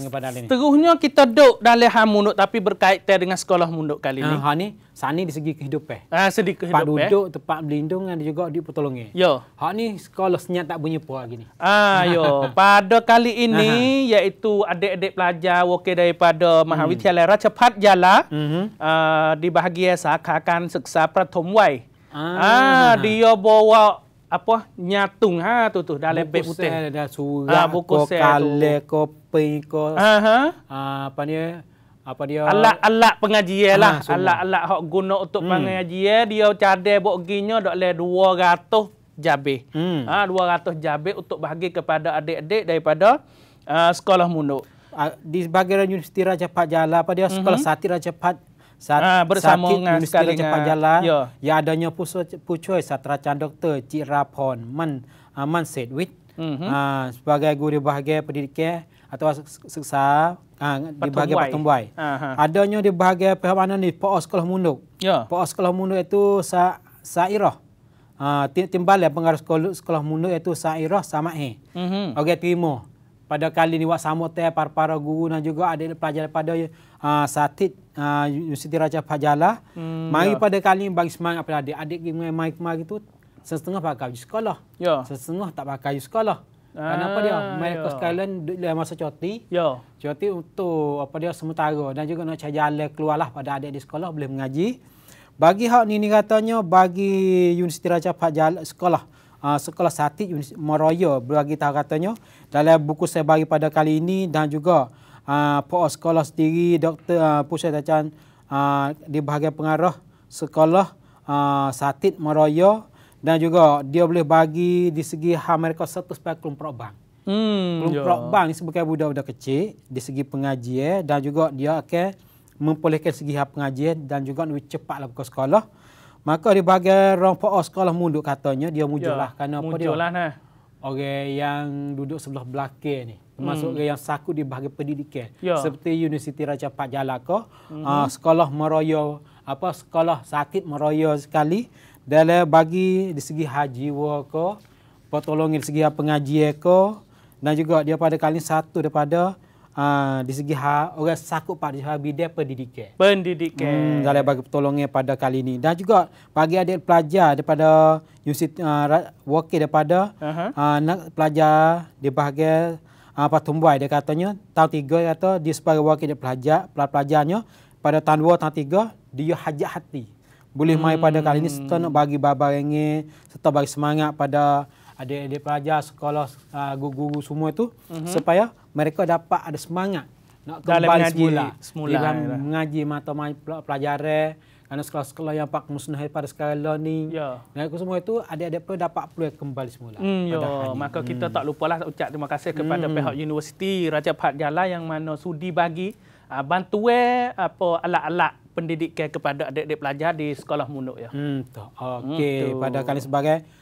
dengan pada ini. Seterusnya kita duk dalam hal munduk tapi berkaitan dengan sekolah munduk kali ini. Uh, ah, ha ni, sani di segi kehidupan. Ah, uh, segi kehidupan. Tempat duduk, eh. tempat berlindung dan juga di pertolongan. Yo. Ha ni sekolah senyap tak bunyi pun lagi ni. Ah, uh, yo. Pada kali ini uh-huh. iaitu adik-adik pelajar wakil daripada Mahawithialai hmm. Raja Pat mm uh-huh. Ah, uh, di bahagia sakakan seksa pratum wai. Ah. ah, dia bawa apa nyatung ha tu tu dalam beg putih ada surat ah, buku ko, kale ko pen ha apa ha? ni ah, apa dia alat-alat pengajian lah ah, alat-alat hok guna untuk hmm. pengajian dia cadai bok ginya dok le 200 jabe hmm. ha 200 jabe untuk bahagi kepada adik-adik daripada uh, sekolah munduk di bagian universiti Raja Pak Jala apa dia sekolah mm-hmm. satir Raja Pak Sat, ha, ah, bersama dengan Universiti Raja Panjalan ya. yang adanya pucuai Satracan Dr. Cik Rapon Man, uh, Man Sedwit mm-hmm. uh, sebagai guru bahagian pendidikan atau seksa uh, di bahagia pertumbuhan. Adanya di bahagia perhubungan di Pak Sekolah Munduk. Ya. Pak Sekolah Munduk itu sa, Sairah. Uh, timbal ya pengarah sekolah, sekolah Munduk itu Sairah Samae. Mm-hmm. Okey, terima pada kali ni buat sama teh para-para guru dan juga ada pelajar pada uh, ah, Satid uh, ah, Universiti Raja Fajalah. Hmm, mari ya. pada kali ni bagi semangat pada adik. Adik mai mai kemari tu setengah pakai baju sekolah. Ya. Setengah tak pakai sekolah. Ah, Kenapa dia? Mereka ya. sekalian dalam masa cuti. Ya. Cuti untuk apa dia sementara dan juga nak cari jalan keluarlah pada adik di sekolah boleh mengaji. Bagi hak ni ni katanya bagi Universiti Raja Fajalah sekolah. Ah, sekolah Satik Meraya bagi tahu katanya dalam buku saya bagi pada kali ini dan juga uh, sekolah sendiri doktor Uh, ah, Pusat Tachan uh, di bahagian pengarah sekolah uh, Satik Meraya dan juga dia boleh bagi di segi hal mereka satu sebagai kelum perobang. Hmm, kelum yeah. perobang ni sebagai budak-budak kecil di segi pengajian dan juga dia akan okay, membolehkan segi pengajian dan juga lebih cepat lah sekolah. Maka di bagian orang puas sekolah munduk katanya dia mujulah. Ya, Kerana apa dia? Mujulah lah. Orang yang duduk sebelah belakang ni. Termasuk hmm. yang sakut di bahagian pendidikan. Ya. Seperti Universiti Raja Pajala ke. Hmm. Uh, sekolah meraya, apa sekolah sakit meraya sekali. Dalam bagi di segi haji wa ke. Pertolongan di segi pengajian ke. Dan juga dia pada kali satu daripada Ha, di segi hak orang sakut pada di segi dia pendidikan. Pendidikan. Hmm, Galai bagi pertolongan pada kali ini. Dan juga bagi adik pelajar daripada universiti uh, wakil daripada uh -huh. uh, nak pelajar di bahagian uh, ah, pertumbuhan. Dia katanya tahun tiga kata dia sebagai wakil dia pelajar, pelajar pelajarnya pada tahun dua, tahun tiga dia hajat hati. Boleh hmm. main pada kali ini hmm. serta bagi babar ringgit serta bagi semangat pada adik-adik pelajar, sekolah, ah, guru-guru semua itu mm-hmm. supaya mereka dapat ada semangat nak kembali dalam mengaji semula. semula. Ya. mengaji mata pelajaran, kerana sekolah-sekolah yang Pak Musnah pada sekarang ni. Ya. Dan semua itu adik-adik pun dapat peluang kembali semula. Mm, pada Maka mm. kita hmm. tak lupalah ucap terima kasih kepada mm. pihak universiti Raja Pahat Jalan yang mana sudi bagi uh, bantuan apa alat-alat pendidikan kepada adik-adik pelajar di sekolah munuk ya. Hmm, hmm Okey, mm, pada kali sebagai